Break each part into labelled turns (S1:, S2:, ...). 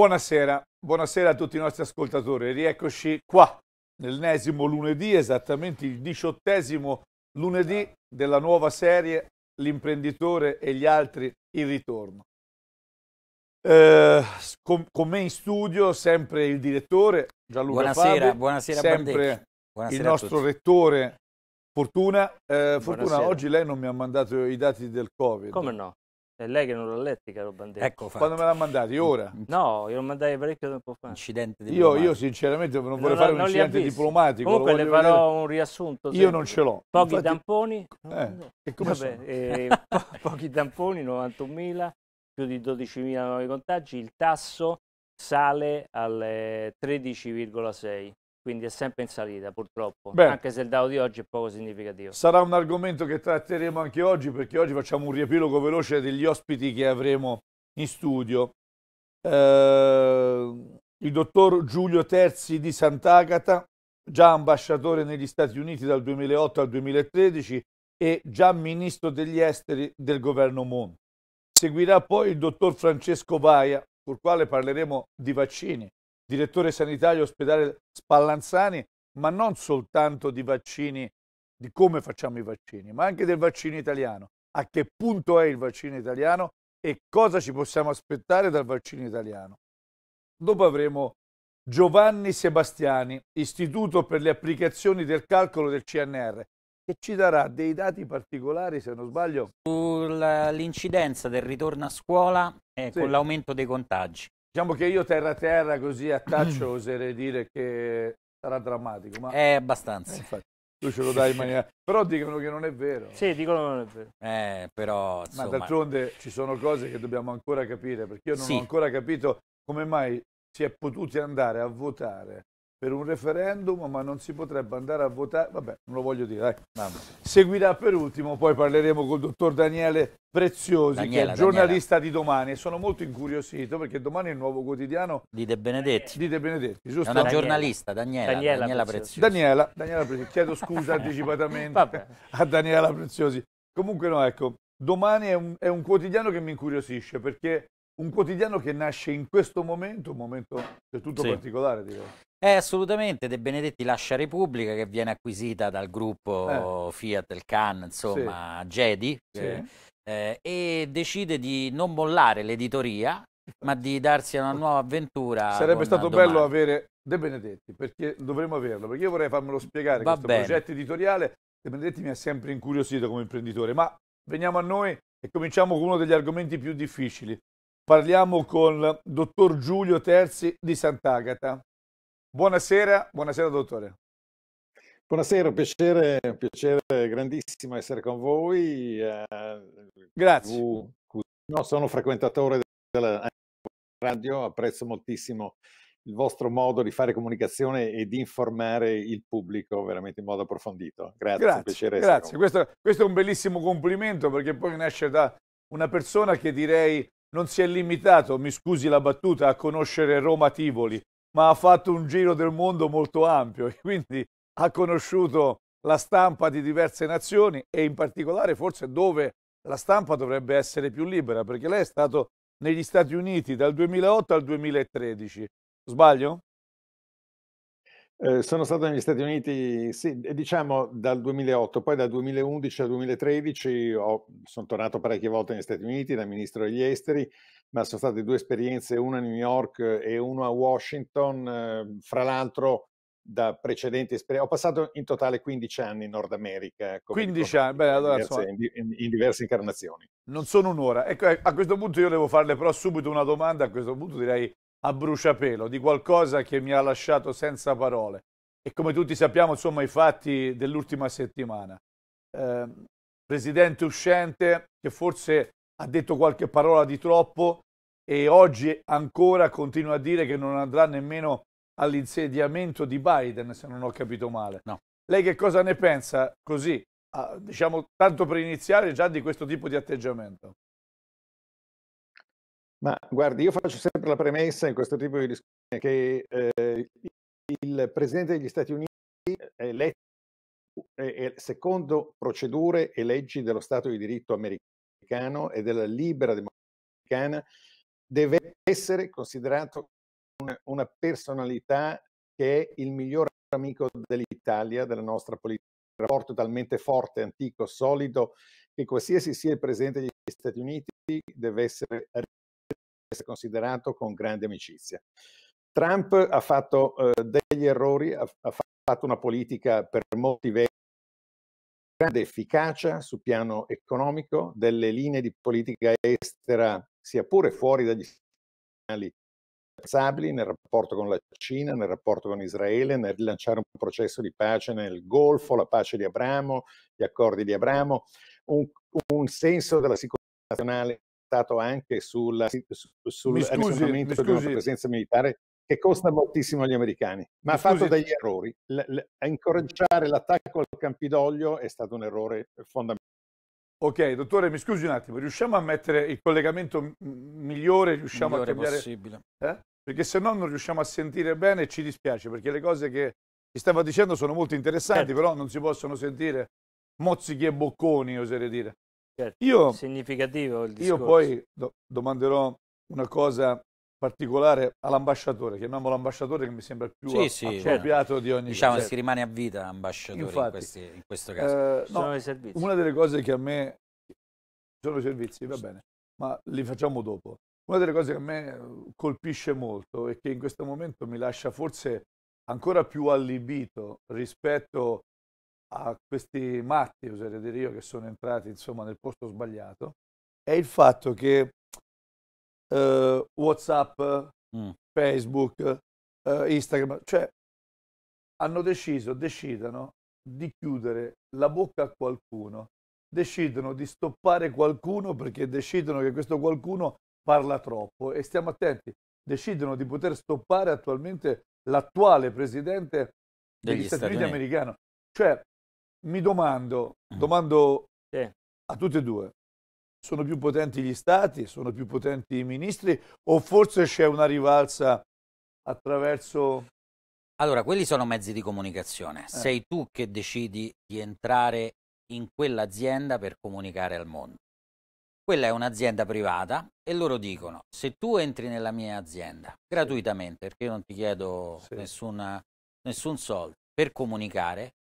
S1: Buonasera, buonasera a tutti i nostri ascoltatori, rieccoci qua nell'ennesimo lunedì, esattamente il diciottesimo lunedì della nuova serie L'imprenditore e gli altri, in ritorno. Eh, con, con, me in studio sempre il direttore Gianluca buonasera, Fabi, buonasera sempre buonasera il nostro rettore Fortuna, eh, Fortuna oggi lei non mi ha mandato i dati del Covid. Come no?
S2: È lei che non l'ha letti, caro Bandetti. Ecco, fatto. quando me l'ha mandato? Io ora? No, io l'ho mandato parecchio tempo fa. Incidente diplomatico. Io, io sinceramente non vorrei non, fare non un incidente diplomatico. Comunque le farò vedere. un riassunto. Io sempre. non ce l'ho. Pochi Infatti... tamponi. Eh, e come Vabbè, eh, po pochi tamponi, 91.000, più di 12.000 nuovi contagi. Il tasso sale al 13,6 quindi è sempre in salita purtroppo, Beh, anche se il DAO di oggi è poco significativo. Sarà
S1: un argomento che tratteremo anche oggi perché oggi facciamo un riepilogo veloce degli ospiti che avremo in studio. Eh, il dottor Giulio Terzi di Sant'Agata, già ambasciatore negli Stati Uniti dal 2008 al 2013 e già ministro degli esteri del governo Monti. Seguirà poi il dottor Francesco Vaia, col quale parleremo di vaccini direttore sanitario ospedale Spallanzani, ma non soltanto di vaccini, di come facciamo i vaccini, ma anche del vaccino italiano. A che punto è il vaccino italiano e cosa ci possiamo aspettare dal vaccino italiano. Dopo avremo Giovanni Sebastiani, Istituto per le applicazioni del calcolo del CNR, che ci darà dei dati particolari, se non sbaglio. Sull'incidenza del
S3: ritorno a scuola eh, sì. con l'aumento dei contagi.
S1: Diciamo che io terra a terra così a taccio oserei dire che sarà drammatico. Ma... È abbastanza. Eh, infatti, tu ce lo dai in maniera... Però dicono che non è vero. Sì, dicono che non è vero. Eh, però, insomma... Ma d'altronde ci sono cose che dobbiamo ancora capire, perché io non sì. ho ancora capito come mai si è potuti andare a votare per un referendum, ma non si potrebbe andare a votare. Vabbè, non lo voglio dire, dai. Seguirà per ultimo, poi parleremo col dottor Daniele Preziosi, Daniela, che è giornalista Daniela. di domani. E sono molto incuriosito perché domani è il nuovo quotidiano di De Benedetti. Di De Benedetti, giusto? È una giornalista, Daniela, Daniela, Preziosi. Daniela, Daniela Preziosi. Chiedo scusa anticipatamente a Daniela Preziosi. Comunque no, ecco, domani è un, è un quotidiano che mi incuriosisce perché un quotidiano che nasce in questo momento, un momento del tutto sì. particolare direi.
S3: Eh, assolutamente, De Benedetti lascia Repubblica che viene acquisita dal gruppo eh. Fiat, il Cannes, insomma, sì. Jedi, sì. Eh, eh, e decide di non mollare l'editoria, ma di darsi a una nuova avventura. Sarebbe stato domani. bello
S1: avere De Benedetti, perché dovremmo averlo, perché io vorrei farmelo spiegare Va questo bene. progetto editoriale. De Benedetti mi ha sempre incuriosito come imprenditore, ma veniamo a noi e cominciamo con uno degli argomenti più difficili, Parliamo con il dottor Giulio Terzi di Sant'Agata. Buonasera, buonasera dottore.
S4: Buonasera, un piacere, un piacere grandissimo essere con voi. Eh, grazie. No, sono frequentatore della radio, apprezzo moltissimo il vostro modo di fare comunicazione e di informare il pubblico veramente in modo approfondito. Grazie, grazie, piacere grazie.
S1: Questo, questo, è un bellissimo complimento perché poi nasce da una persona che direi non si è limitato, mi scusi la battuta, a conoscere Roma Tivoli, ma ha fatto un giro del mondo molto ampio e quindi ha conosciuto la stampa di diverse nazioni e in particolare forse dove la stampa dovrebbe essere più libera, perché lei è stato negli Stati Uniti dal 2008 al 2013. Sbaglio?
S4: Ehm, sono stato negli Stati Uniti, sì, diciamo dal 2008, poi dal 2011 al 2013 ho, sono tornato parecchie volte negli Stati Uniti da ministro degli esteri, ma sono state due esperienze, una a New York e una a Washington, eh, fra l'altro da precedenti esperienze. Ho passato in totale 15 anni in Nord
S1: America. 15 ecco, anni, beh, allora, diverse,
S4: in, in, diverse incarnazioni.
S1: Non sono un'ora. Ecco, a questo punto io devo farle però subito una domanda, a questo punto direi a bruciapelo, di qualcosa che mi ha lasciato senza parole. E come tutti sappiamo, insomma, i fatti dell'ultima settimana. Eh, presidente uscente che forse ha detto qualche parola di troppo e oggi ancora continua a dire che non andrà nemmeno all'insediamento di Biden, se non ho capito male. No. Lei che cosa ne pensa così, ah, diciamo tanto per iniziare già di questo tipo di atteggiamento?
S4: Ma guardi, io faccio sempre la premessa in questo tipo di discussione che eh, il Presidente degli Stati Uniti è eletto secondo procedure e leggi dello Stato di diritto americano e della libera democrazia americana, deve essere considerato una, una personalità che è il miglior amico dell'Italia, della nostra politica. Un rapporto talmente forte, antico, solido, che qualsiasi sia il Presidente degli Stati Uniti deve essere essere considerato con grande amicizia. Trump ha fatto eh, degli errori, ha, ha, fatto una politica per molti versi di grande efficacia sul piano economico, delle linee di politica estera, sia pure fuori dagli Stati pensabili nel rapporto con la Cina, nel rapporto con Israele, nel rilanciare un processo di pace nel Golfo, la pace di Abramo, gli accordi di Abramo, un, un senso della sicurezza nazionale trattato anche sul, sul eh, scusi, della presenza militare che costa mm. moltissimo
S1: agli americani, ma ha fatto degli
S4: errori. L, l, incoraggiare l'attacco al Campidoglio
S1: è stato un errore fondamentale. Ok, dottore, mi scusi un attimo, riusciamo a mettere il collegamento migliore, riusciamo migliore a cambiare... possibile. Eh? Perché se no non riusciamo a sentire bene e ci dispiace, perché le cose che ci stava dicendo sono molto interessanti, certo. però non si possono sentire mozzichi e bocconi, oserei dire. Certo. Io, Significativo il discorso. Io poi do domanderò una cosa particolare all'ambasciatore, chiamiamolo ambasciatore che mi sembra più sì, sì, appropriato certo. di ogni Diciamo cosa. si certo.
S3: rimane a vita ambasciatore Infatti, in, questi, in, questo caso. Eh, no, una
S1: delle cose che a me... Sono i servizi, va bene, ma li facciamo dopo. Una delle cose che a me eh, colpisce molto e che in questo momento mi lascia forse ancora più allibito rispetto a questi matti, oserei dire io, che sono entrati insomma nel posto sbagliato, è il fatto che eh, WhatsApp, mm. Facebook, eh, Instagram, cioè hanno deciso, decidono di chiudere la bocca a qualcuno, decidono di stoppare qualcuno perché decidono che questo qualcuno parla troppo e stiamo attenti, decidono di poter stoppare attualmente l'attuale presidente degli, degli Stati, Stati Uniti americano. Cioè, mi domando, mm. domando sì. a tutte e due, sono più potenti gli stati, sono più potenti i ministri o forse c'è una rivalsa attraverso...
S3: Allora, quelli sono mezzi di comunicazione, eh. sei tu che decidi di entrare in quell'azienda per comunicare al mondo. Quella è un'azienda privata e loro dicono, se tu entri nella mia azienda gratuitamente, perché io non ti chiedo sì. nessuna, nessun soldo, per comunicare,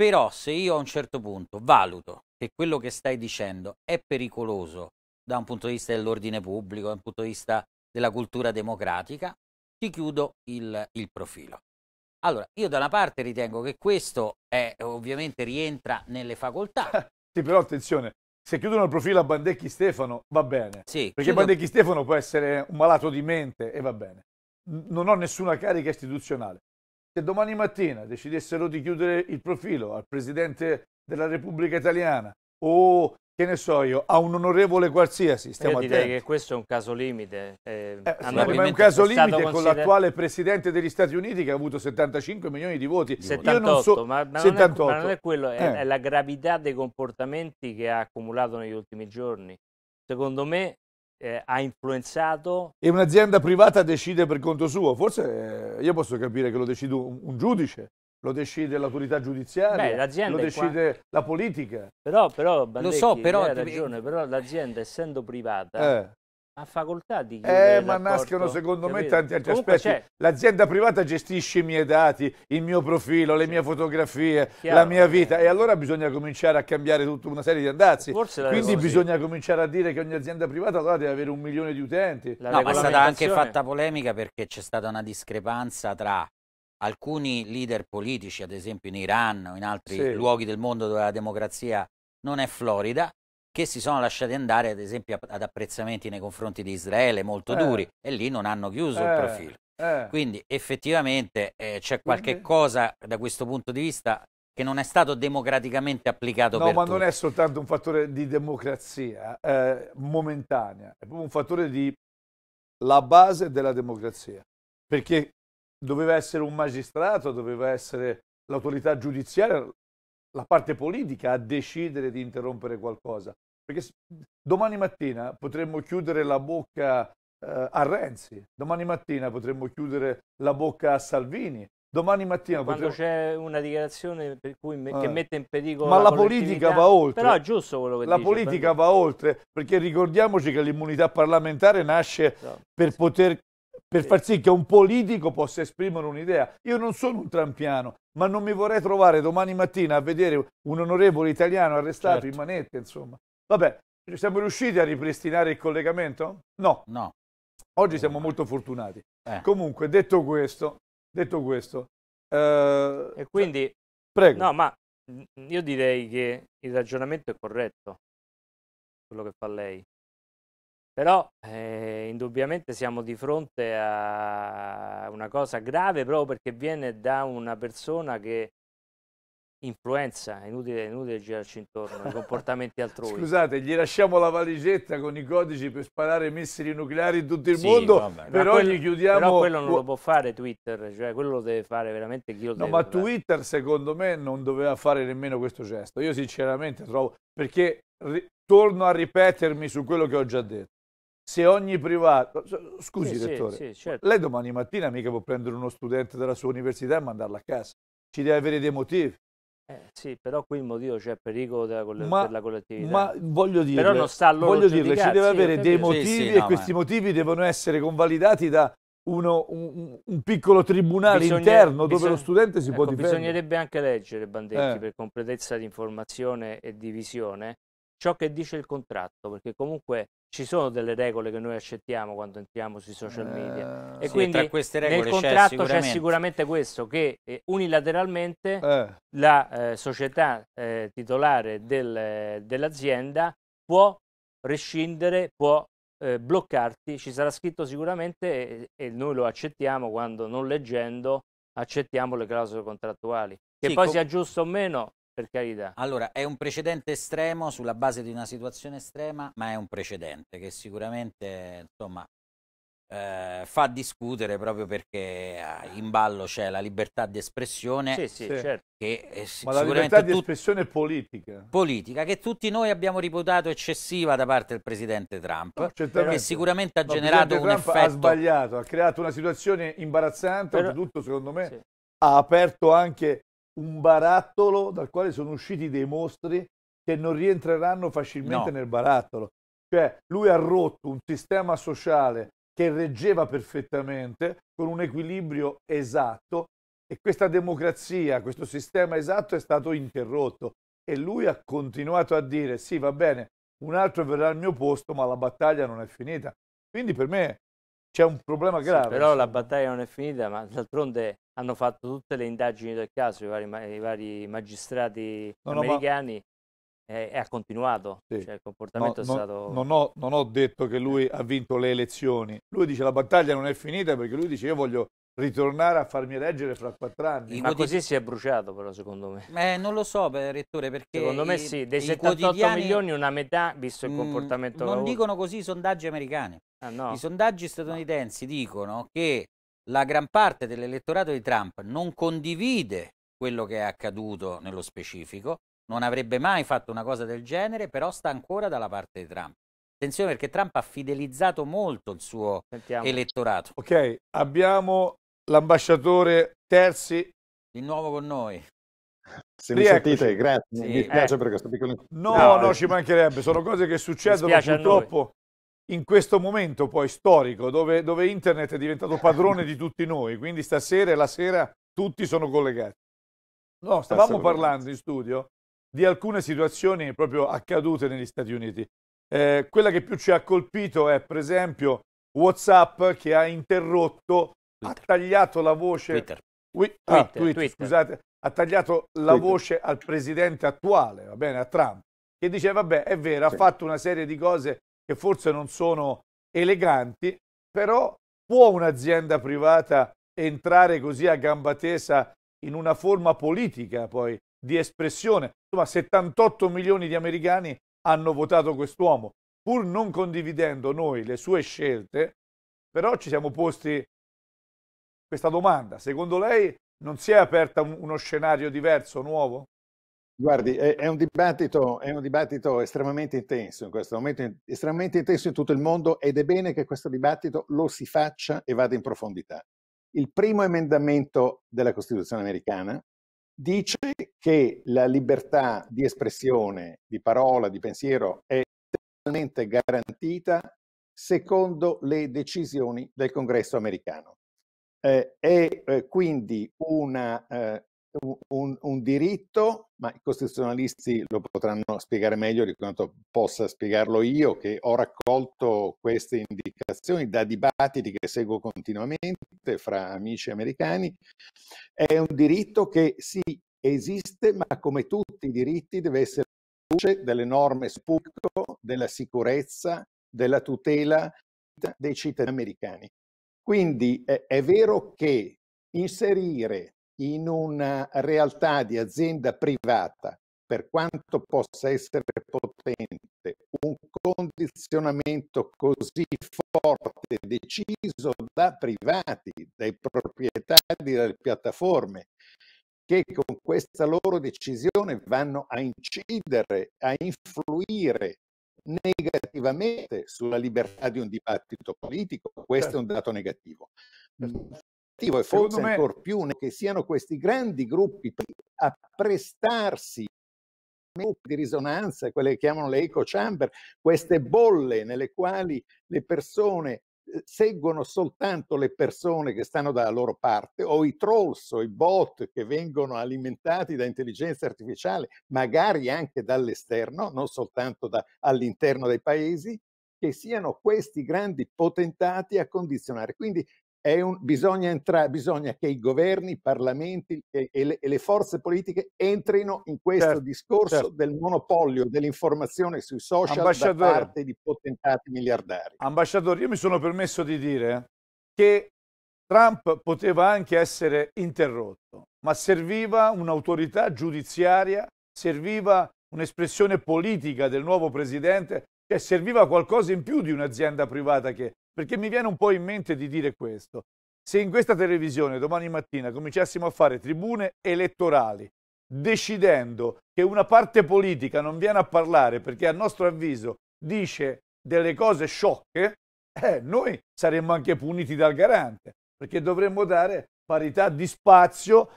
S3: però se io a un certo punto valuto che quello che stai dicendo è pericoloso da un punto di vista dell'ordine pubblico, da un punto di vista della cultura democratica, ti chiudo il, il profilo. Allora, io da una parte ritengo che questo è, ovviamente rientra
S1: nelle facoltà. sì, però attenzione, se chiudono il profilo a Bandecchi Stefano va bene. Sì, perché chiudo... Bandecchi Stefano può essere un malato di mente e va bene. Non ho nessuna carica istituzionale se domani mattina decidessero di chiudere il profilo al Presidente della Repubblica Italiana o che ne so io, a un onorevole qualsiasi. Stiamo io direi attenti.
S2: che questo è un caso limite. Eh, eh, sì, ma è un caso limite consider... con l'attuale
S1: presidente degli Stati Uniti che ha avuto 75 milioni di voti. 78, so... ma, ma, 78. Non è, ma, Non è, quello, è, eh. è, la
S2: gravità dei comportamenti che ha accumulato negli ultimi giorni. Secondo me eh, ha influenzato.
S1: E un'azienda privata decide per conto suo, forse eh, io posso capire che lo decide un, un giudice, lo decide l'autorità giudiziaria, Beh, lo decide qua... la politica. Però, però Bandecchi, lo so, però... Ragione,
S2: però l'azienda essendo privata... Eh ha facoltà di Eh, ma nascono secondo me tanti altri Comunque aspetti.
S1: L'azienda privata gestisce i miei dati, il mio profilo, le mie fotografie, Chiaro, la mia vita eh. e allora bisogna cominciare a cambiare tutta una serie di andazzi. Quindi bisogna così. cominciare a dire che ogni azienda privata allora deve avere un milione di utenti. La no, ma è stata anche fatta
S3: polemica perché c'è stata una discrepanza tra alcuni leader politici, ad esempio in Iran o in altri sì. luoghi del mondo dove la democrazia non è florida, che si sono lasciati andare ad esempio ad apprezzamenti nei confronti di Israele molto eh. duri e lì non hanno chiuso eh. il profilo. Eh. Quindi effettivamente eh, c'è qualche Quindi... cosa da questo punto di vista che non è stato democraticamente applicato. No, ma tutti. non è
S1: soltanto un fattore di democrazia eh, momentanea, è proprio un fattore di la base della democrazia, perché doveva essere un magistrato, doveva essere l'autorità giudiziaria, la parte politica a decidere di interrompere qualcosa. Perché domani mattina potremmo chiudere la bocca eh, a Renzi, domani mattina potremmo chiudere la bocca a Salvini, domani mattina quando
S2: potremmo... c'è una dichiarazione me... ah. che eh. mette in pericolo ma la, la politica va oltre però è giusto quello che la dice, politica perché... va
S1: oltre perché ricordiamoci che l'immunità parlamentare nasce no, per poter per far sì che un politico possa esprimere un'idea io non sono un trampiano ma non mi vorrei trovare domani mattina a vedere un onorevole italiano arrestato certo. in manette insomma Vabbè, siamo riusciti a ripristinare il collegamento? No. No. Oggi siamo molto fortunati. Eh. Comunque, detto questo, detto questo
S2: eh, e quindi, prego. No, ma io direi che il ragionamento è corretto, quello che fa lei. Però eh, indubbiamente siamo di fronte a una cosa grave proprio perché viene da una persona che influenza, inutile, inutile girarci intorno ai comportamenti altrui.
S1: Scusate, gli lasciamo la valigetta con i codici per sparare missili nucleari in tutto il sì, mondo, vabbè, però quello, gli chiudiamo... Però quello non lo
S2: può fare Twitter, cioè
S1: quello lo deve fare veramente chi lo no, deve ma fare. Twitter secondo me non doveva fare nemmeno questo gesto, io sinceramente trovo, perché torno a ripetermi su quello che ho già detto. Se ogni privato, scusi sì, rettore, sì, certo. lei domani mattina mica può prendere uno studente della sua università e mandarlo a casa, ci deve avere dei motivi.
S2: Eh, sì, però qui il motivo c'è pericolo della ma, per la collettività. Ma voglio dire, però non sta voglio dirle ci deve avere sì, dei motivi sì, sì, e no, questi
S1: ma... motivi devono essere convalidati da uno, un, un, piccolo tribunale Bisogna, interno dove bisog... lo studente si ecco, può difendere.
S2: Bisognerebbe anche leggere, Bandetti, eh. per completezza di informazione e di visione, ciò che dice il contratto, perché comunque ci sono delle regole che noi accettiamo quando entriamo sui social media eh, e sì, quindi nel contratto c'è sicuramente. c'è sicuramente, questo che eh, unilateralmente eh. la eh, società eh, titolare del, dell'azienda può rescindere, può bloccarti, ci sarà scritto sicuramente e, e, noi lo accettiamo quando non leggendo accettiamo le clausole contrattuali. Che sì, poi com- sia giusto o meno per carità. Allora,
S3: è un precedente estremo sulla base di una situazione estrema, ma è un precedente che sicuramente, insomma, eh, fa discutere proprio perché eh, in ballo c'è la libertà di espressione sì, sì, certo. che è eh, ma la libertà di
S1: espressione politica
S3: politica che tutti noi abbiamo riputato eccessiva da parte del presidente Trump no, che sicuramente ha no, generato un Trump effetto ha
S1: sbagliato, ha creato una situazione imbarazzante Però... oltretutto secondo me sì. ha aperto anche un barattolo dal quale sono usciti dei mostri che non rientreranno facilmente no. nel barattolo. Cioè, lui ha rotto un sistema sociale che reggeva perfettamente con un equilibrio esatto e questa democrazia, questo sistema esatto è stato interrotto e lui ha continuato a dire sì va bene, un altro verrà al mio posto ma la battaglia non è finita. Quindi per me c'è un problema grave. Sì, però la
S2: battaglia non è finita, ma d'altronde hanno fatto tutte le indagini del caso, i vari, i vari magistrati no, americani. ma... E, e ha continuato, sì. cioè, il comportamento no, è stato... Non
S1: ho, non ho detto che lui ha vinto le elezioni, lui dice la battaglia non è finita perché lui dice io voglio ritornare a farmi eleggere fra quattro anni.
S2: Ma così si è bruciato però secondo me.
S3: Eh, non lo so, beh, Rettore, perché... Secondo me i, sì, dei 78 quotidiani... milioni una metà, visto il mm, comportamento... Mm, non dicono così i sondaggi americani. Ah, no. I sondaggi statunitensi dicono che la gran parte dell'elettorato di Trump non condivide quello che è accaduto nello specifico, non avrebbe mai fatto una cosa del genere, però sta ancora dalla parte di Trump. Attenzione perché Trump ha fidelizzato molto il suo Sentiamo. elettorato.
S1: Ok, abbiamo l'ambasciatore Terzi. Di nuovo con noi. Se mi sentite, grazie, sì, mi piace eh. per questo piccolo...
S4: No, no, no, ci
S1: mancherebbe, sono cose che succedono purtroppo in questo momento poi storico, dove, dove internet è diventato padrone di tutti noi, quindi stasera e la sera tutti sono collegati. No, stavamo parlando in studio di alcune situazioni proprio accadute negli Stati Uniti. Eh, quella che più ci ha colpito è per esempio Whatsapp che ha interrotto Twitter. ha tagliato la voce Twitter. Ui... Ah, Twitter, Twitter. Scusate, ha tagliato la voce al presidente attuale, va bene, a Trump, che dice vabbè è vero, sì. ha fatto una serie di cose che forse non sono eleganti, però può un'azienda privata entrare così a gamba tesa in una forma politica poi di espressione? Insomma, 78 milioni di americani hanno votato quest'uomo, pur non condividendo noi le sue scelte, però ci siamo posti questa domanda. Secondo lei non si è aperta un, uno scenario diverso, nuovo?
S4: Guardi, è, è, un dibattito, è, un dibattito, estremamente intenso in questo momento, estremamente intenso in tutto il mondo ed è bene che questo dibattito lo si faccia e vada in profondità. Il primo emendamento della Costituzione americana dice che la libertà di espressione, di parola, di pensiero è totalmente garantita secondo le decisioni del Congresso americano eh, è eh, quindi una, eh, un, un, diritto, ma i costituzionalisti lo potranno spiegare meglio di quanto possa spiegarlo io, che ho raccolto queste indicazioni da dibattiti che seguo continuamente fra amici americani, è un diritto che sì esiste, ma come tutti i diritti deve essere luce delle norme pubblico, della sicurezza, della tutela dei cittadini americani. Quindi è, è vero che inserire in una realtà di azienda privata, per quanto possa essere potente, un condizionamento così forte, deciso da privati, dai proprietari delle piattaforme, che con questa loro decisione vanno a incidere, a influire negativamente sulla libertà di un dibattito politico. Questo è un certo. dato negativo. Certo. Negativo è forse me... ancora più che siano questi grandi gruppi a prestarsi di risonanza, quelle che chiamano le eco chamber, queste bolle nelle quali le persone eh, seguono soltanto le persone che stanno dalla loro parte o i trolls o i bot che vengono alimentati da intelligenza artificiale, magari anche dall'esterno, non soltanto da, all'interno dei paesi, che siano questi grandi potentati a condizionare. Quindi un, bisogna, entra, bisogna, che i governi, i parlamenti e, e, le, e le, forze politiche entrino in questo certo, discorso certo. del monopolio dell'informazione sui social da parte di potentati miliardari.
S1: Ambasciatore, io mi sono permesso di dire che Trump poteva anche essere interrotto, ma serviva un'autorità giudiziaria, serviva un'espressione politica del nuovo presidente, cioè serviva qualcosa in più di un'azienda privata che perché mi viene un po' in mente di dire questo. Se in questa televisione domani mattina cominciassimo a fare tribune elettorali, decidendo che una parte politica non viene a parlare perché a nostro avviso dice delle cose sciocche, eh, noi saremmo anche puniti dal garante, perché dovremmo dare parità di spazio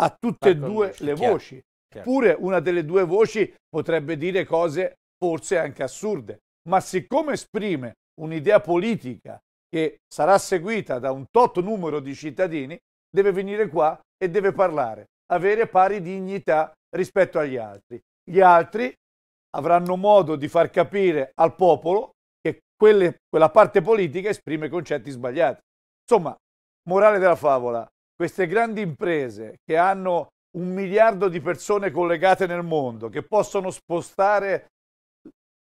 S1: a tutte e ecco, due voce, le chiaro, voci. Eppure una delle due voci potrebbe dire cose forse anche assurde, ma siccome esprime un'idea politica che sarà seguita da un tot numero di cittadini, deve venire qua e deve parlare, avere pari dignità rispetto agli altri. Gli altri avranno modo di far capire al popolo che quelle, quella parte politica esprime concetti sbagliati. Insomma, morale della favola, queste grandi imprese che hanno un miliardo di persone collegate nel mondo, che possono spostare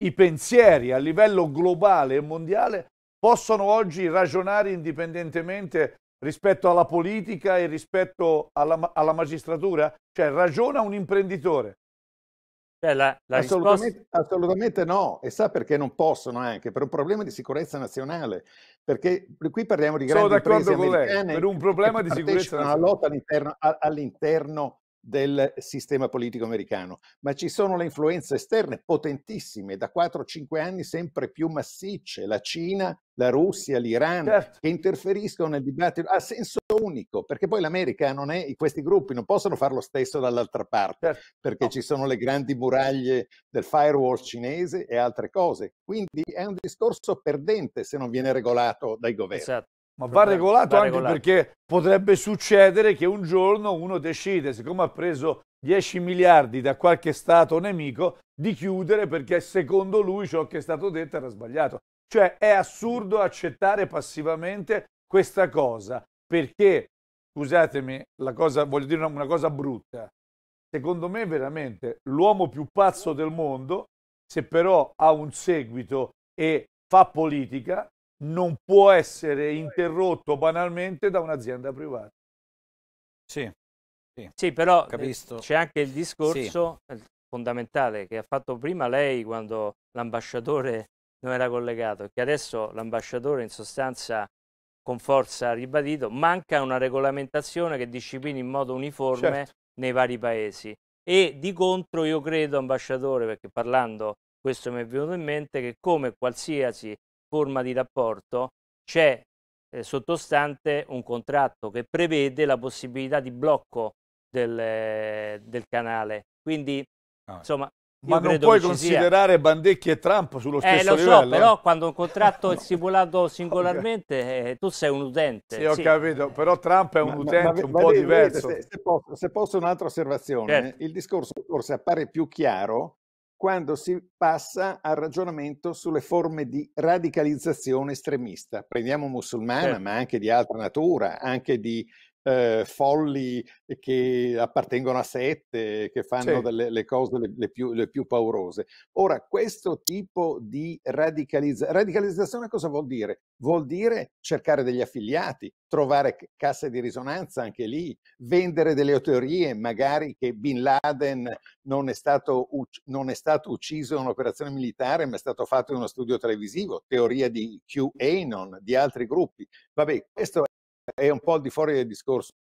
S1: i pensieri a livello globale e mondiale possono oggi ragionare indipendentemente rispetto alla politica e rispetto alla, alla magistratura? Cioè ragiona un imprenditore.
S4: Cioè,
S2: la, la assolutamente,
S4: risposta... assolutamente no, e sa perché non possono anche, per un problema di sicurezza nazionale, perché qui parliamo di grandi Sono imprese lei, per un
S2: problema di sicurezza nazionale.
S4: Lotta all'interno, all'interno del sistema politico americano, ma ci sono le influenze esterne potentissime, da 4-5 anni sempre più massicce, la Cina, la Russia, l'Iran, certo. che interferiscono nel dibattito a senso unico, perché poi l'America non è, questi gruppi non possono fare lo stesso dall'altra parte, certo. perché no. ci sono le grandi muraglie del firewall cinese e altre cose. Quindi è un discorso perdente
S1: se non viene regolato dai governi. Esatto. Ma va regolato va anche regolato. perché potrebbe succedere che un giorno uno decide, siccome ha preso 10 miliardi da qualche stato nemico, di chiudere perché secondo lui ciò che è stato detto era sbagliato. Cioè è assurdo accettare passivamente questa cosa perché, scusatemi, la cosa, voglio dire una, una cosa brutta. Secondo me veramente l'uomo più pazzo del mondo, se però ha un seguito e fa politica, non può essere interrotto banalmente da un'azienda privata.
S2: Sì, sì, sì però eh, Capisco. c'è anche il discorso sì. Eh, fondamentale che ha fatto prima lei quando l'ambasciatore non era collegato, che adesso l'ambasciatore in sostanza con forza ha ribadito, manca una regolamentazione che disciplini in modo uniforme certo. nei vari paesi. E di contro io credo, ambasciatore, perché parlando questo mi è venuto in mente, che come qualsiasi forma di rapporto c'è eh, sottostante un contratto che prevede la possibilità di blocco del, eh, del canale. Quindi, ah. insomma, ma non puoi considerare
S1: sia. Bandecchi e Trump sullo eh, stesso eh, lo livello. so, però
S2: quando un contratto no. è stipulato singolarmente eh, tu sei un utente. Sì, ho sì. capito, però Trump è un ma, utente ma, ma, un po' vedete, diverso. se,
S4: se, posso, se, posso, un'altra osservazione, certo. il discorso forse appare più chiaro quando si passa al ragionamento sulle forme di radicalizzazione estremista. Prendiamo musulmana, certo. ma anche di altra natura, anche di eh, folli che appartengono a sette, che fanno sì. delle le cose le, le, più, le, più, paurose. Ora, questo tipo di radicalizzazione, radicalizzazione cosa vuol dire? Vuol dire cercare degli affiliati, trovare casse di risonanza anche lì, vendere delle teorie, magari che Bin Laden non è stato, non è stato ucciso in un'operazione militare, ma è stato fatto in uno studio televisivo, teoria di QAnon, di altri gruppi. Vabbè, questo è è un po' al di fuori del discorso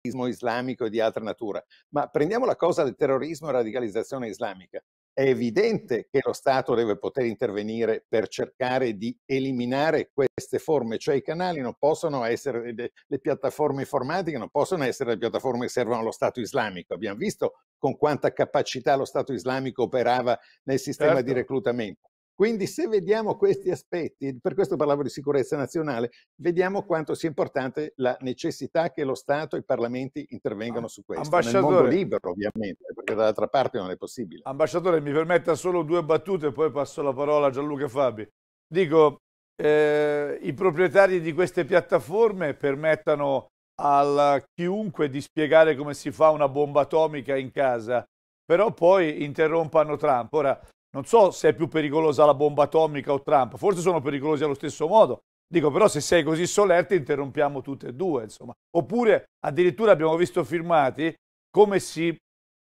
S4: islamico e di altra natura, ma prendiamo la cosa del terrorismo e radicalizzazione islamica. È evidente che lo Stato deve poter intervenire per cercare di eliminare queste forme, cioè i canali non possono essere le piattaforme informatiche, non possono essere le piattaforme che servono allo Stato islamico. Abbiamo visto con quanta capacità lo Stato islamico operava nel sistema certo. di reclutamento. Quindi se vediamo questi aspetti, per questo parlavo di sicurezza nazionale, vediamo quanto sia importante la necessità che lo Stato
S1: e i parlamenti intervengano ah, su questo, nel mondo libero
S4: ovviamente, perché dall'altra parte non è possibile.
S1: Ambasciatore, mi permetta solo due battute e poi passo la parola a Gianluca Fabi. Dico, eh, i proprietari di queste piattaforme permettano a chiunque di spiegare come si fa una bomba atomica in casa, però poi interrompano Trump. Ora, non so se è più pericolosa la bomba atomica o Trump, forse sono pericolosi allo stesso modo. Dico però se sei così solerte interrompiamo tutte e due, insomma. Oppure addirittura abbiamo visto filmati come si,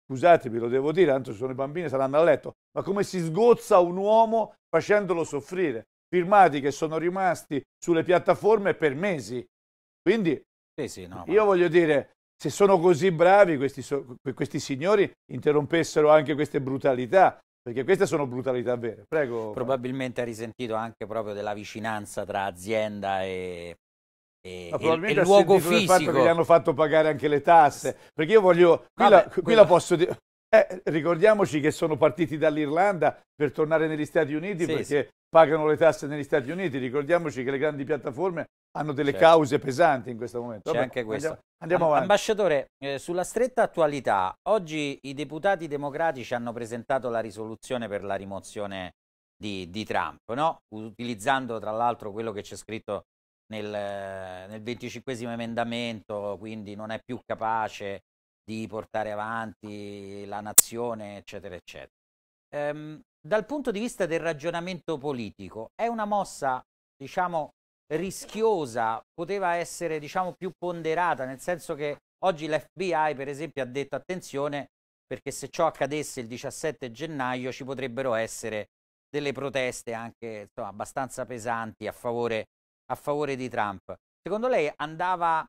S1: scusatemi lo devo dire, tanto sono i bambini, saranno a letto, ma come si sgozza un uomo facendolo soffrire. Firmati che sono rimasti sulle piattaforme per mesi. Quindi sì, sì, no, io ma... voglio dire, se sono così bravi questi, questi signori interrompessero anche queste brutalità perché queste sono brutalità vere. Prego.
S3: Probabilmente ha risentito anche proprio della vicinanza tra azienda e, e, e il luogo fisico. Il fatto che gli hanno
S1: fatto pagare anche le tasse. Perché io voglio... Qui, Vabbè, la, qui quella... la posso dire... Eh, ricordiamoci che sono partiti dall'Irlanda per tornare negli Stati Uniti sì, perché sì. pagano le tasse negli Stati Uniti. Ricordiamoci che le grandi piattaforme hanno delle certo. cause pesanti in questo momento. C'è anche questo. Andiamo avanti.
S3: Ambasciatore, eh, sulla stretta attualità, oggi i deputati democratici hanno presentato la risoluzione per la rimozione di, di Trump, no? utilizzando tra l'altro quello che c'è scritto nel, nel 25 emendamento, quindi non è più capace di portare avanti la nazione, eccetera, eccetera. Ehm, dal punto di vista del ragionamento politico, è una mossa, diciamo, rischiosa poteva essere diciamo più ponderata, nel senso che oggi l'FBI per esempio ha detto attenzione perché se ciò accadesse il 17 gennaio ci potrebbero essere delle proteste anche insomma, abbastanza pesanti a favore, a favore di Trump. Secondo lei andava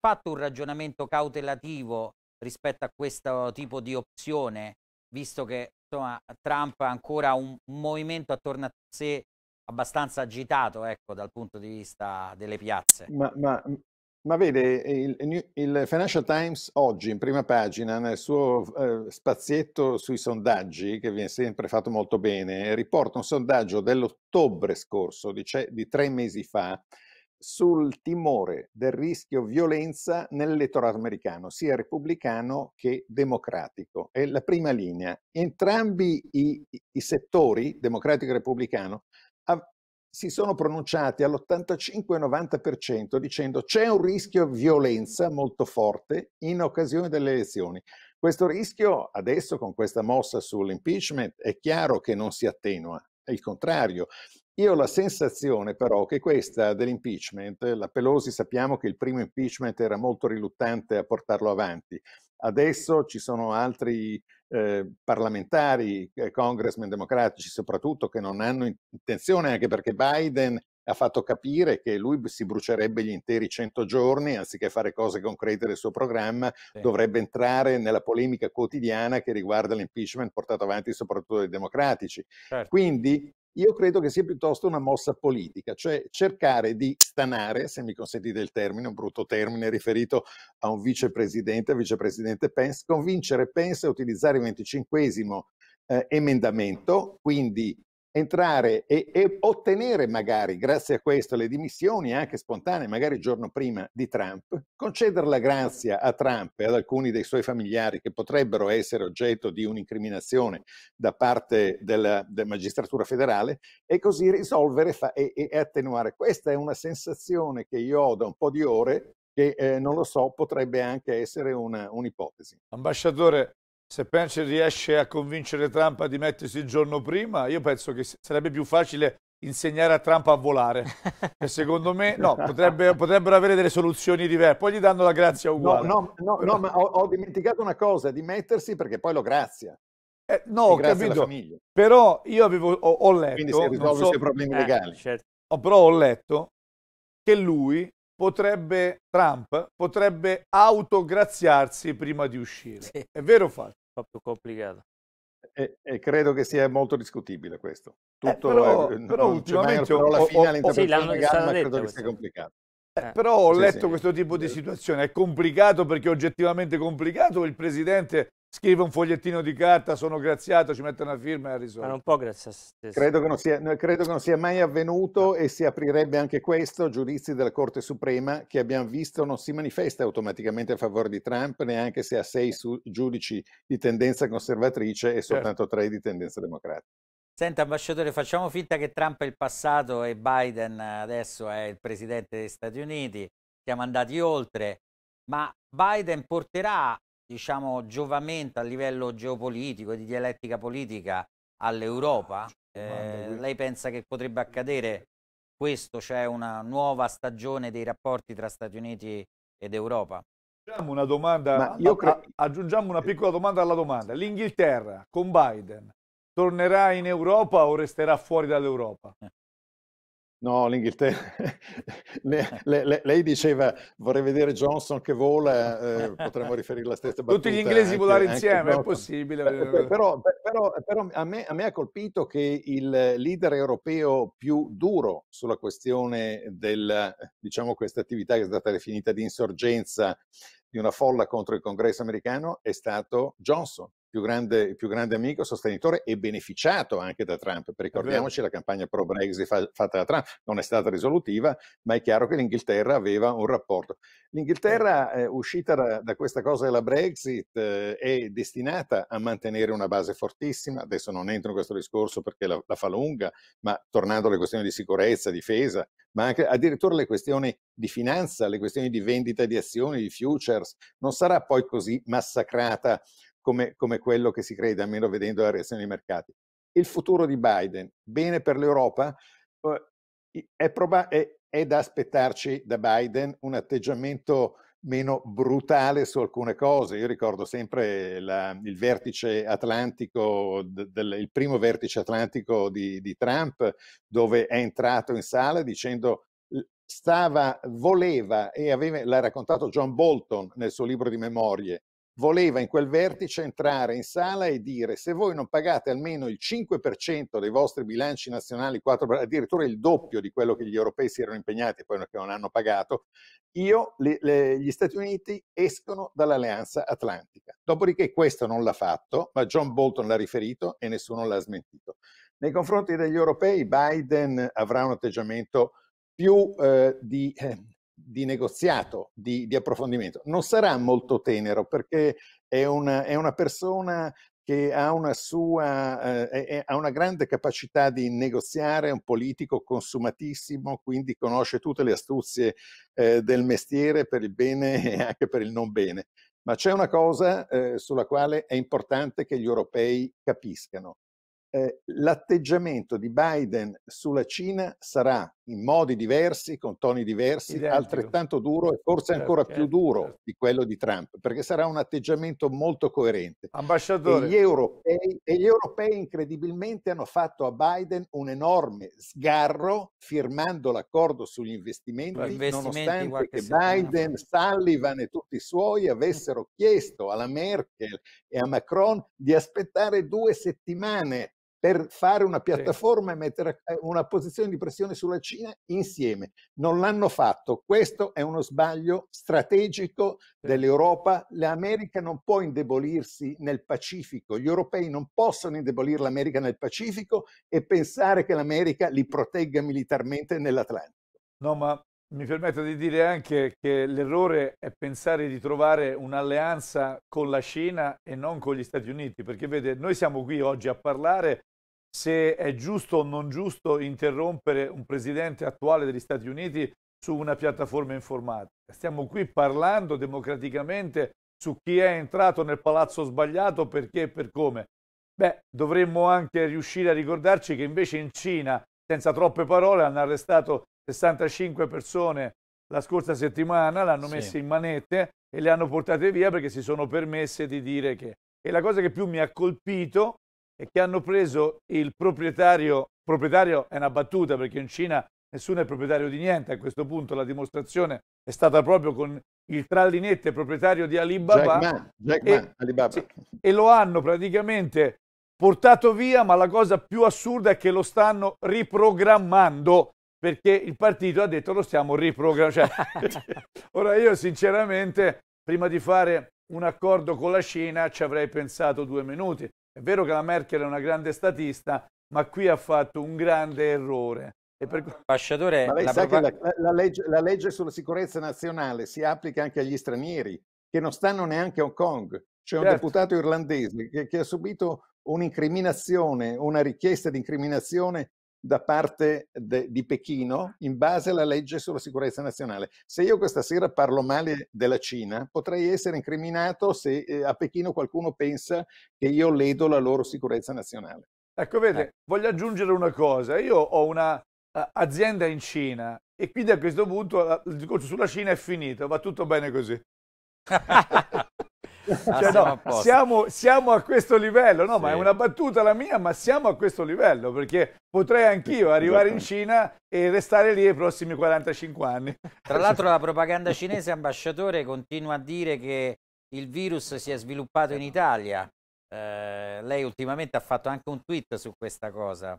S3: fatto un ragionamento cautelativo rispetto a questo tipo di opzione, visto che insomma, Trump ha ancora un movimento attorno a sé abbastanza agitato ecco, dal punto di vista delle piazze. Ma,
S4: ma, ma vede, il, il, Financial Times oggi in prima pagina, nel suo eh, spazietto sui sondaggi, che viene sempre fatto molto bene, riporta un sondaggio dell'ottobre scorso, di, di tre mesi fa, sul timore del rischio violenza nell'elettorato americano, sia repubblicano che democratico. È la prima linea. Entrambi i, i settori, democratico e repubblicano, si sono pronunciati all'85-90% dicendo c'è un rischio di violenza molto forte in occasione delle elezioni. Questo rischio adesso con questa mossa sull'impeachment è chiaro che non si attenua, è il contrario. Io ho la sensazione però che questa dell'impeachment, la Pelosi sappiamo che il primo impeachment era molto riluttante a portarlo avanti, adesso ci sono altri eh, parlamentari, eh, congressmen democratici soprattutto, che non hanno intenzione, anche perché Biden ha fatto capire che lui si brucierebbe gli interi 100 giorni, anziché fare cose concrete del suo programma, sì. dovrebbe entrare nella polemica quotidiana che riguarda l'impeachment portato avanti soprattutto dai democratici. Certo. Quindi io credo che sia piuttosto una mossa politica, cioè cercare di stanare, se mi consentite il termine, un brutto termine riferito a un vicepresidente, vicepresidente Pence, convincere Pence a utilizzare il venticinquesimo eh, emendamento, quindi entrare e, e, ottenere magari, grazie a questo, le dimissioni anche spontanee, magari il giorno prima di Trump, concedere la grazia a Trump e ad alcuni dei suoi familiari che potrebbero essere oggetto di un'incriminazione da parte della, della magistratura federale e così risolvere fa, e, e, attenuare. Questa è una sensazione che io ho da un po' di ore che eh, non lo so, potrebbe anche essere una, un'ipotesi.
S1: Ambasciatore, se Pence riesce a convincere Trump a dimettersi il giorno prima, io penso che sarebbe più facile insegnare a Trump a volare. E secondo me no, potrebbe, potrebbero avere delle soluzioni diverse. Poi gli danno la grazia uguale.
S4: No, no, no, no ma ho, ho, dimenticato una cosa, dimettersi perché poi lo grazia. Eh, no, ho capito.
S1: Però io avevo, ho, ho letto... Quindi
S4: si risolvono so, i problemi eh, legali.
S2: Certo.
S1: però ho letto che lui potrebbe, Trump, potrebbe autograziarsi prima di uscire. Sì. È vero o falso? proprio complicato. E,
S4: e, credo che sia molto discutibile questo. Eh, Tutto eh, però, è, però ultimamente però la fine all'interpretazione sì, legale, ma credo che sia
S1: complicato. Eh, però ho sì, letto sì. questo tipo di situazione, è complicato perché oggettivamente complicato, il presidente scrive un fogliettino di carta, sono graziato, ci mette una firma e ha risolto. Ma non può graziare credo, credo
S4: che, non sia, mai avvenuto e si aprirebbe anche questo, giudizi della Corte Suprema che abbiamo visto non si manifesta automaticamente a favore di Trump, neanche se ha sei giudici di tendenza conservatrice e certo. soltanto certo. tre di tendenza democratica.
S3: Senta, ambasciatore, facciamo finta che Trump è il passato e Biden adesso è il presidente degli Stati Uniti, siamo andati oltre, ma Biden porterà diciamo, giovamento a livello geopolitico e di dialettica politica all'Europa? Eh, lei pensa che potrebbe accadere questo, cioè una nuova stagione dei rapporti tra Stati Uniti ed Europa?
S1: Una domanda, io aggiungiamo una piccola domanda alla domanda. L'Inghilterra con Biden tornerà in Europa o resterà fuori dall'Europa? Eh.
S4: No, l'Inghilterra, lei, lei, diceva vorrei vedere Johnson che vola, eh, potremmo riferire la stessa battuta. Tutti gli inglesi anche, volare insieme, è possibile. Però, però, però a, me, a, me, ha colpito che il leader europeo più duro sulla questione del, diciamo, questa attività che è stata definita di insorgenza di una folla contro il congresso americano è stato Johnson più grande, il più grande amico, sostenitore e beneficiato anche da Trump. Ricordiamoci la campagna pro-Brexit fa, fatta da Trump non è stata risolutiva, ma è chiaro che l'Inghilterra aveva un rapporto. L'Inghilterra, eh, uscita da, da, questa cosa della Brexit, eh, è destinata a mantenere una base fortissima. Adesso non entro in questo discorso perché la, la fa lunga, ma tornando alle questioni di sicurezza, difesa, ma anche addirittura le questioni di finanza, le questioni di vendita di azioni, di futures, non sarà poi così massacrata come, come quello che si crede, almeno vedendo la reazione dei mercati. Il futuro di Biden, bene per l'Europa? Eh, è, è, è, da aspettarci da Biden un atteggiamento meno brutale su alcune cose. Io ricordo sempre la, il vertice atlantico, del, il primo vertice atlantico di, di Trump, dove è entrato in sala dicendo stava, voleva e aveva, l'ha raccontato John Bolton nel suo libro di memorie, voleva in quel vertice entrare in sala e dire se voi non pagate almeno il 5% dei vostri bilanci nazionali, 4, addirittura il doppio di quello che gli europei si erano impegnati e poi non hanno pagato, io, le, le, gli Stati Uniti escono dall'alleanza atlantica. Dopodiché questo non l'ha fatto, ma John Bolton l'ha riferito e nessuno l'ha smentito. Nei confronti degli europei Biden avrà un atteggiamento più eh, di eh, di negoziato, di, di, approfondimento. Non sarà molto tenero perché è una, è una persona che ha una sua, eh, è, ha una grande capacità di negoziare, è un politico consumatissimo, quindi conosce tutte le astuzie eh, del mestiere per il bene e anche per il non bene. Ma c'è una cosa eh, sulla quale è importante che gli europei capiscano. Eh, l'atteggiamento di Biden sulla Cina sarà in modi diversi, con toni diversi, Identico. altrettanto duro e forse certo, ancora certo, più duro certo. di quello di Trump, perché sarà un atteggiamento molto coerente. Ambasciatore. E gli, europei, e gli europei incredibilmente hanno fatto a Biden un enorme sgarro firmando l'accordo sugli investimenti, investimenti nonostante che Biden, Sullivan e tutti i suoi avessero chiesto alla Merkel e a Macron di aspettare due settimane per fare una piattaforma sì. e mettere eh, una posizione di pressione sulla Cina insieme. Non l'hanno fatto. Questo è uno sbaglio strategico dell'Europa. L'America non può indebolirsi nel Pacifico. Gli europei non possono indebolire l'America nel Pacifico e pensare che l'America li protegga militarmente nell'Atlantico.
S1: No, ma mi permetto di dire anche che l'errore è pensare di trovare un'alleanza con la Cina e non con gli Stati Uniti, perché vede, noi siamo qui oggi a parlare se è giusto o non giusto interrompere un presidente attuale degli Stati Uniti su una piattaforma informatica. Stiamo qui parlando democraticamente su chi è entrato nel palazzo sbagliato, perché e per come. Beh, dovremmo anche riuscire a ricordarci che invece in Cina, senza troppe parole, hanno arrestato 65 persone la scorsa settimana, l'hanno sì. messe in manette e le hanno portate via perché si sono permesse di dire che. E la cosa che più mi ha colpito e che hanno preso il proprietario, proprietario è una battuta perché in Cina nessuno è proprietario di niente a questo punto, la dimostrazione è stata proprio con il trallinette proprietario di Alibaba, Jack Ma, Jack e, Ma, Alibaba. Sì, e lo hanno praticamente portato via, ma la cosa più assurda è che lo stanno riprogrammando perché il partito ha detto lo stiamo riprogrammando. Cioè, ora io sinceramente, prima di fare un accordo con la Cina ci avrei pensato due minuti, è vero che la Merkel è una grande statista, ma qui ha fatto un grande errore. E per... L'ambasciatore... La, propaganda...
S4: la, la, legge, la legge sulla sicurezza nazionale si applica anche agli stranieri che non stanno neanche a Hong Kong. C'è certo. un deputato irlandese che, che, ha subito un'incriminazione, una richiesta di incriminazione da parte de, di Pechino in base alla legge sulla sicurezza nazionale. Se io questa sera parlo male della Cina, potrei essere incriminato se eh, a Pechino qualcuno pensa che io ledo la loro sicurezza nazionale.
S1: Ecco, vede, eh. voglio aggiungere una cosa. Io ho un'azienda uh, in Cina e quindi a questo punto uh, il discorso sulla Cina è finito, va tutto bene così. Ah, cioè, no, siamo, siamo, a questo livello, no? Sì. Ma è una battuta la mia, ma siamo a questo livello perché potrei anch'io arrivare in Cina e restare lì i prossimi 45 anni. Tra l'altro la propaganda
S3: cinese, ambasciatore, continua a dire che il virus si è sviluppato in Italia. Eh, lei ultimamente ha fatto anche un tweet su questa cosa.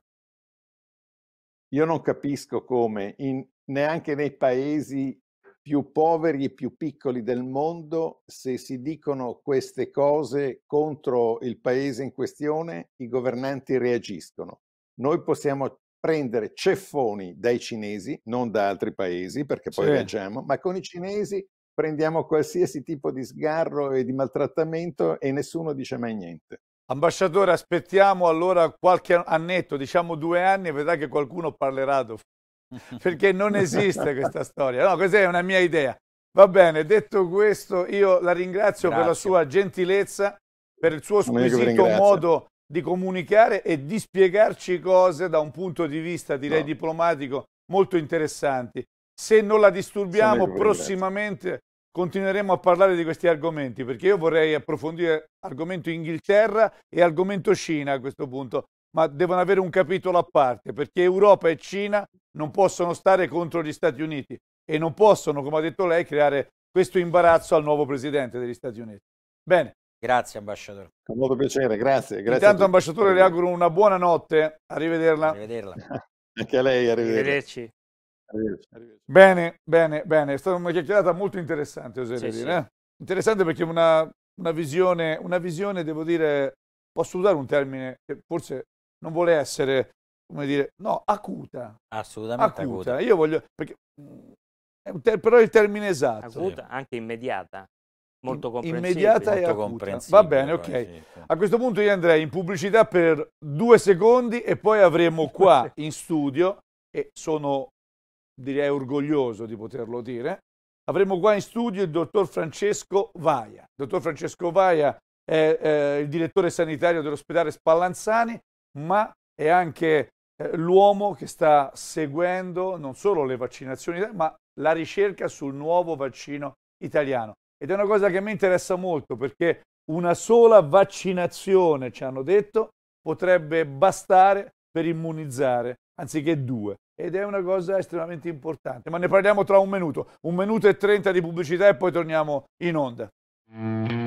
S4: Io non capisco come in, neanche nei paesi più poveri e più piccoli del mondo, se si dicono queste cose contro il paese in questione, i governanti reagiscono. Noi possiamo prendere ceffoni dai cinesi, non da altri paesi, perché poi sì. reagiamo, ma con i cinesi prendiamo qualsiasi tipo di sgarro e di maltrattamento e nessuno dice mai niente.
S1: Ambasciatore, aspettiamo allora qualche annetto, diciamo due anni, e vedrà che qualcuno parlerà perché non esiste questa storia. No, questa è una mia idea. Va bene, detto questo, io la ringrazio Grazie. per la sua gentilezza, per il suo squisito modo di comunicare e di spiegarci cose da un punto di vista, direi, no. diplomatico molto interessanti. Se non la disturbiamo, prossimamente continueremo a parlare di questi argomenti, perché io vorrei approfondire argomento Inghilterra e argomento Cina a questo punto, ma devono avere un capitolo a parte perché Europa e Cina non possono stare contro gli Stati Uniti e non possono, come ha detto lei, creare questo imbarazzo al nuovo presidente degli Stati Uniti. Bene. Grazie ambasciatore. Con molto piacere, grazie. grazie Intanto ambasciatore le auguro una buona notte, arrivederla. Arrivederla. Anche a lei, arrivederci.
S4: Arrivederci. arrivederci.
S1: Bene, bene, bene. È stata una chiacchierata molto interessante, oserei sì, dire. Sì. Eh. Interessante perché una, una, visione, una visione, devo dire, posso usare un termine che forse non vuole essere, come dire, no, acuta.
S2: Assolutamente acuta. acuta. Io
S1: voglio, perché, ter- però il termine esatto. Acuta,
S2: anche immediata. Molto comprensibile. Immediata molto e comprensibile. Va bene, ok. Sì.
S1: A questo punto io andrei in pubblicità per due secondi e poi avremo qua in studio, e sono direi orgoglioso di poterlo dire, avremo qua in studio il dottor Francesco Vaia. Il dottor Francesco Vaia è eh, il direttore sanitario dell'ospedale Spallanzani, ma è anche eh, l'uomo che sta seguendo non solo le vaccinazioni, ma la ricerca sul nuovo vaccino italiano. Ed è una cosa che mi interessa molto perché una sola vaccinazione, ci hanno detto, potrebbe bastare per immunizzare anziché due. Ed è una cosa estremamente importante. Ma ne parliamo tra un minuto, un minuto e trenta di pubblicità e poi torniamo in onda.